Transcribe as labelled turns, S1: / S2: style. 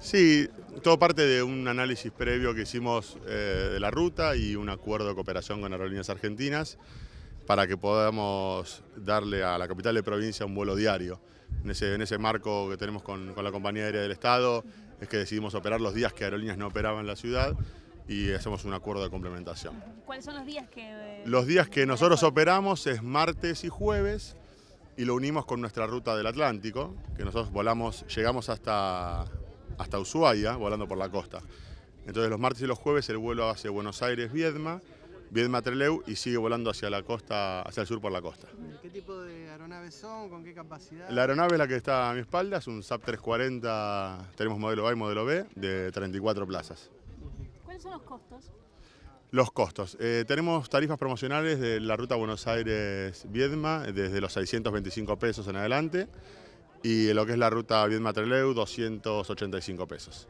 S1: Sí, todo parte de un análisis previo que hicimos eh, de la ruta y un acuerdo de cooperación con Aerolíneas Argentinas para que podamos darle a la capital de provincia un vuelo diario. En ese, en ese marco que tenemos con, la compañía aérea del Estado es que decidimos operar los días que Aerolíneas no operaban en la ciudad y hacemos un acuerdo de complementación.
S2: ¿Cuáles son los días que...? Eh,
S1: los días que nosotros operamos es martes y jueves y lo unimos con nuestra ruta del Atlántico, que nosotros volamos, llegamos hasta hasta Ushuaia, volando por la costa. Entonces los martes y los jueves el vuelo hacia Buenos Aires-Viedma, Viedma-Treleu y sigue volando hacia la costa, hacia el sur por la costa.
S2: ¿Qué tipo de aeronaves son? ¿Con qué capacidad? La aeronave es
S1: la que está a mi espalda, es un SAP 340, tenemos modelo A y modelo B, de 34 plazas.
S2: ¿Cuáles son los costos?
S1: Los costos. Eh, tenemos tarifas promocionales de la ruta Buenos Aires-Viedma desde los 625 pesos en adelante y lo que es la ruta Bien treleu 285 pesos.